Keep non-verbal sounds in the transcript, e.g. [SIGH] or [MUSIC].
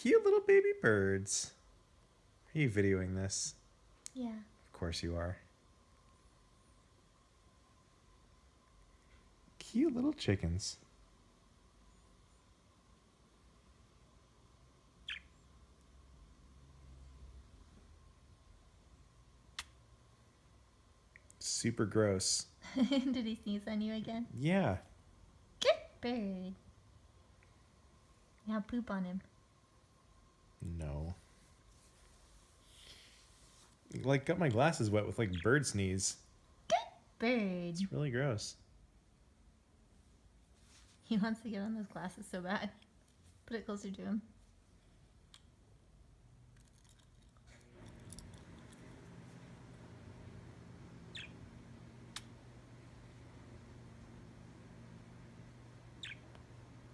Cute little baby birds. Are you videoing this? Yeah. Of course you are. Cute little chickens. Super gross. [LAUGHS] Did he sneeze on you again? Yeah. Good bird. Now poop on him. No. Like, got my glasses wet with, like, bird sneeze. Good bird. It's really gross. He wants to get on those glasses so bad. [LAUGHS] Put it closer to him.